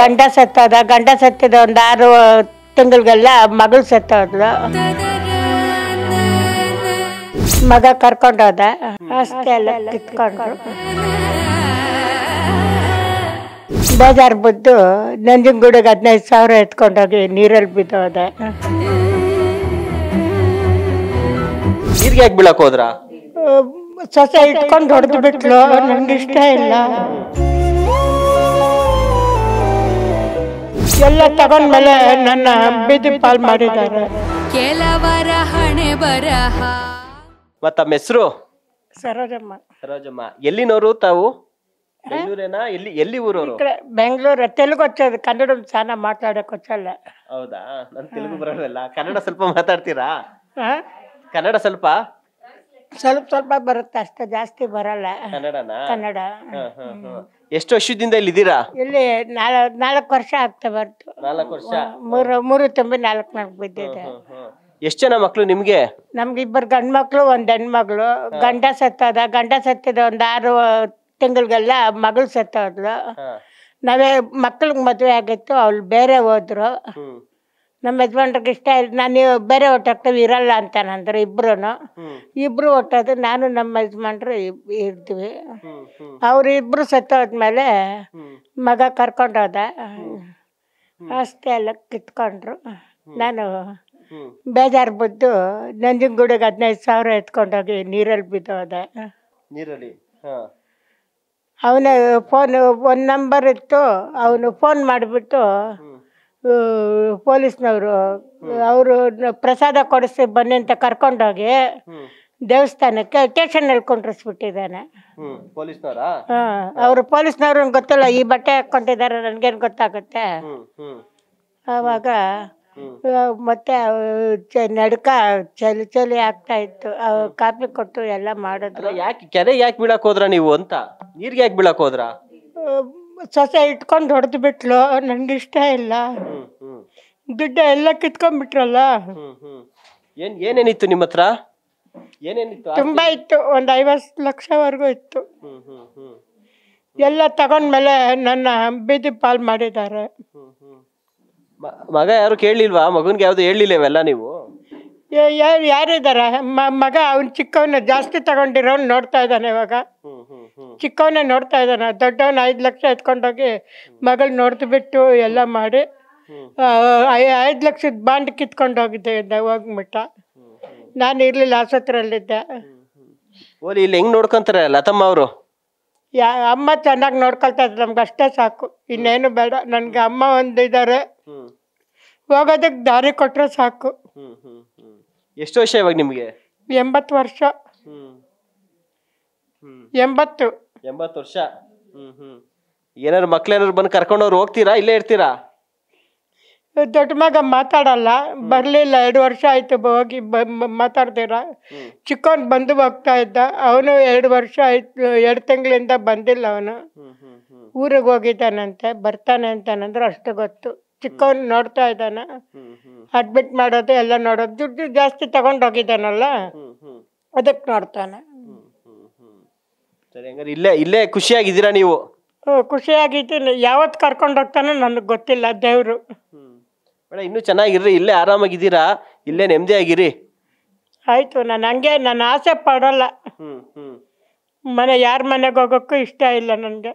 ಗಂಡ ಸತ್ತದ ಗಂಡ ಸತ್ತದ ಒಂದ್ ಆರು ತಿಂಗಳಿಗೆಲ್ಲ ಮಗಳು ಸತ್ತದ ಮಗ ಕರ್ಕೊಂಡೋದ ಬಜಾರ್ ಬಿದ್ದು ಕಿತ್ಕೊಂಡ್ರು ಬೇಜಾರು ನಂಜನಗೂಡಿಗೆ ಹದಿನೈದು ಸಾವಿರ ಎತ್ಕೊಂಡೋಗಿ ನೀರಲ್ಲಿ ಬಿದ್ದೋದ ನೀರ್ಗೆ ಬೀಳಕ್ ಹೋದ್ರ ಸೊಸೆ ಇಟ್ಕೊಂಡು ಹೊಡೆದು ಬಿಟ್ಲು ಇಷ್ಟ ಇಲ್ಲ ಎಲ್ಲ ತಗೊಂಡ್ಮೇಲೆ ನನ್ನ ಬೀದಿ ಪಾಲ್ ಮಾಡಿದ್ದಾರೆ ಕೆಲವರ ಹಣೆ ಬರಹ ಮತ್ತ ಹೆಸರು ಸರೋಜಮ್ಮ ಸರೋಜಮ್ಮ ಎಲ್ಲಿನವರು ತಾವು ಬೆಂಗಳೂರೇನಾ ಎಲ್ಲಿ ಎಲ್ಲಿ ಊರವರು ಬೆಂಗಳೂರು ತೆಲುಗು ಹಚ್ಚೋದು ಕನ್ನಡ ಚೆನ್ನಾಗಿ ಮಾತಾಡಕ್ ಹೊಚ್ಚಲ್ಲ ಹೌದಾ ನನ್ ತೆಲುಗು ಬರೋದಿಲ್ಲ ಕನ್ನಡ ಸ್ವಲ್ಪ ಮಾತಾಡ್ತೀರಾ ಕನ್ನಡ ಸ್ವಲ್ಪ ಸ್ವಲ್ಪ ಸ್ವಲ್ಪ ಬರುತ್ತೆ ಅಷ್ಟೇ ಜಾಸ್ತಿ ಬರಲ್ಲ ಕನ್ನಡನಾ ಕನ್ನಡ ಎಷ್ಟು ವರ್ಷದಿಂದ ಇಲ್ಲಿ ಇದ್ದೀರಾ ಇಲ್ಲಿ ನಾಲ್ಕು ವರ್ಷ ಆಗ್ತಾ ಬರ್ತು ನಾಲ್ಕು ವರ್ಷ ಮೂರು ಮೂರು ತುಂಬಿ ನಾಲ್ಕು ನಾಲ್ಕು ಬಿದ್ದಿದೆ ಎಷ್ಟು ಜನ ಮಕ್ಕಳು ನಿಮ್ಗೆ ನಮ್ಗೆ ಇಬ್ಬರು ಗಂಡ್ ಮಕ್ಕಳು ಒಂದ್ ಹೆಣ್ಮಗಳು ಗಂಡ ಸತ್ತದ ಗಂಡ ಸತ್ತದ ಒಂದ್ ಆರು ತಿಂಗಳಿಗೆಲ್ಲ ಮಗಳು ಸತ್ತೋದ್ಲು ನಾವೇ ಮಕ್ಳಿಗೆ ಮದುವೆ ಆಗಿತ್ತು ಅವ್ಳು ಬೇರೆ ಹೋದ್ರು ನಮ್ಮ ಯಜಮಾನ್ರಿಗೆ ಇಷ್ಟ ಇಲ್ಲ ನಾನು ಬೇರೆ ಹೋಗ್ತೀವಿ ಇರಲ್ಲ ಅಂತ ಅಂದರು ಇಬ್ರು ಇಬ್ಬರು ಹೊಟ್ಟೋದು ನಾನು ನಮ್ಮ ಯಜಮಾನ್ರು ಇಬ್ ಇರ್ತೀವಿ ಅವರಿಬ್ಬರು ಸತ್ತೋದ್ಮೇಲೆ ಮಗ ಕರ್ಕೊಂಡೋದ ಅಷ್ಟೇ ಎಲ್ಲ ಕಿತ್ಕೊಂಡ್ರು ನಾನು ಬೇಜಾರು ಬಿದ್ದು ನಂಜನಗೂಡಿಗೆ ಹದಿನೈದು ಸಾವಿರ ಎತ್ಕೊಂಡೋಗಿ ನೀರಲ್ಲಿ ಬಿದ್ದೋದೆ ನೀರಲ್ಲಿ ಅವನ ಫೋನ್ ಒಂದು ನಂಬರ್ ಇತ್ತು ಅವನು ಫೋನ್ ಮಾಡಿಬಿಟ್ಟು ಪೊಲೀಸ್ನವರು ಅವರು ಪ್ರಸಾದ ಕೊಡಿಸಿ ಬನ್ನಿ ಅಂತ ಕರ್ಕೊಂಡೋಗಿ ದೇವಸ್ಥಾನಕ್ಕೆ ಸ್ಟೇಷನ್ ಅಲ್ಲಿ ಕೊಂಡಿಸ್ಬಿಟ್ಟಿದ್ದಾನೆ ಅವರು ಪೊಲೀಸ್ನವ್ರು ಗೊತ್ತಿಲ್ಲ ಈ ಬಟ್ಟೆ ಹಾಕೊಂಡಿದ್ದಾರೆ ನನ್ಗೇನು ಗೊತ್ತಾಗುತ್ತೆ ಆವಾಗ ಮತ್ತೆ ನಡ್ಕ ಚಲಿ ಚಲಿ ಆಗ್ತಾ ಇತ್ತು ಕಾಪಿ ಕೊಟ್ಟು ಎಲ್ಲ ಮಾಡಿದ್ರು ಯಾಕೆ ಕೆರೆ ಯಾಕೆ ಬೀಳಕ್ ಹೋದ್ರ ನೀವು ಅಂತ ನೀರ್ಗೆ ಯಾಕೆ ಬೀಳಕ್ ಹೋದ್ರ ಸೊಸೆ ಇಟ್ಕೊಂಡು ಹೊಡೆದು ಬಿಟ್ಲು ನನಗೆ ಇಷ್ಟ ಇಲ್ಲ ದುಡ್ಡ ಎಲ್ಲ ಕಿತ್ಕೊಂಡ್ಬಿಟ್ರಲ್ಲ ಏನ್ ಏನೇನಿತ್ತು ನಿಮ್ಮ ಹತ್ರ ಏನೇನಿತ್ತು ತುಂಬಾ ಇತ್ತು ಒಂದ್ ಐವತ್ತು ಲಕ್ಷವರೆಗೂ ಇತ್ತು ಎಲ್ಲ ತಗೊಂಡ್ಮೇಲೆ ನನ್ನ ಬೀದಿ ಪಾಲ್ ಮಾಡಿದ್ದಾರೆ ಮಗ ಯಾರು ಕೇಳಿಲ್ವಾ ಮಗನ್ಗೆ ಯಾವ್ದು ಹೇಳಿಲ್ಲ ನೀವು ಯಾರು ಯಾರಿದ್ದಾರೆ ಮಗ ಅವ್ನು ಚಿಕ್ಕವನ್ನ ಜಾಸ್ತಿ ತಗೊಂಡಿರೋನು ನೋಡ್ತಾ ಇದ್ದಾನೆ ಇವಾಗ ಚಿಕ್ಕವನ್ನ ನೋಡ್ತಾ ಇದ್ದಾನೆ ದೊಡ್ಡವನ ಐದು ಲಕ್ಷ ಎತ್ಕೊಂಡೋಗಿ ಮಗಳ್ ನೋಡ್ದು ಬಿಟ್ಟು ಎಲ್ಲ ಮಾಡಿ ಐದು ಲಕ್ಷದ ಬಾಂಡ್ ಕಿತ್ಕೊಂಡೋಗಿದ್ದೆ ಹೋಗಿದ್ದೆ ಹೋಗ್ಬಿಟ್ಟ ನಾನು ಇರಲಿಲ್ಲ ಆಸ್ಪತ್ರೆಯಲ್ಲಿದ್ದೆ ಇಲ್ಲಿ ಹೆಂಗ್ ನೋಡ್ಕೊಂತಾರೆ ಲತಮ್ಮ ಅವರು ಯಾ ಅಮ್ಮ ಚೆನ್ನಾಗಿ ನೋಡ್ಕೊಳ್ತಾ ಇದ್ರು ನಮ್ಗೆ ಅಷ್ಟೇ ಸಾಕು ಇನ್ನೇನು ಬೇಡ ನನಗೆ ಅಮ್ಮ ಒಂದಿದ್ದಾರೆ ಇವಾಗ ಅದಕ್ಕೆ ದಾರಿ ಕೊಟ್ರೆ ಸಾಕು ಎಷ್ಟು ವರ್ಷ ಇವಾಗ ನಿಮಗೆ ಎಂಬತ್ತು ವರ್ಷ ಹ್ಮ್ ಹ್ಮ್ ಎಂಬತ್ತು ಎಂಬತ್ತು ವರ್ಷ ಹ್ಮ್ ಹ್ಮ್ ಏನಾರು ಬಂದು ಕರ್ಕೊಂಡು ಅವ್ರು ಹೋಗ್ತೀರಾ ಇಲ್ಲೇ ಇರ್ತೀರಾ ದೊಡ್ಡ ಮಗ ಮಾತಾಡಲ್ಲ ಬರಲಿಲ್ಲ ಎರಡು ವರ್ಷ ಆಯಿತು ಹೋಗಿ ಮಾತಾಡ್ತೀರ ಚಿಕ್ಕವನು ಬಂದು ಹೋಗ್ತಾ ಇದ್ದ ಅವನು ಎರಡು ವರ್ಷ ಆಯ್ತು ಎರಡು ತಿಂಗಳಿಂದ ಬಂದಿಲ್ಲ ಅವನು ಊರಿಗೆ ಹೋಗಿದ್ದಾನಂತೆ ಬರ್ತಾನೆ ಅಂತಾನಂದ್ರೆ ಅಷ್ಟು ಗೊತ್ತು ಚಿಕ್ಕವ್ರು ನೋಡ್ತಾ ಇದ್ದಾನ ಅಡ್ಮಿಟ್ ಮಾಡೋದು ಎಲ್ಲ ನೋಡೋದು ದುಡ್ಡು ಜಾಸ್ತಿ ತಗೊಂಡೋಗಿದ್ದಾನಲ್ಲ ಅದಕ್ಕೆ ನೋಡ್ತಾನೆ ಸರಿ ಇಲ್ಲೇ ಇಲ್ಲೇ ಖುಷಿಯಾಗಿದ್ದೀರಾ ನೀವು ಖುಷಿಯಾಗಿದ್ದೀನಿ ಯಾವತ್ತು ಕರ್ಕೊಂಡು ಹೋಗ್ತಾನೋ ನನಗೆ ಗೊತ್ತಿಲ್ಲ ದೇವರು ಬೇಡ ಇನ್ನೂ ಚೆನ್ನಾಗಿರ್ರಿ ಇಲ್ಲೇ ಆರಾಮಾಗಿದ್ದೀರಾ ಇಲ್ಲೇ ನೆಮ್ಮದಿ ಆಗಿರಿ ಆಯಿತು ನಾನು ಹಂಗೆ ನಾನು ಆಸೆ ಪಡೋಲ್ಲ ಮನೆ ಯಾರ ಮನೆಗೆ ಹೋಗೋಕ್ಕೂ ಇಷ್ಟ ಇಲ್ಲ ನನಗೆ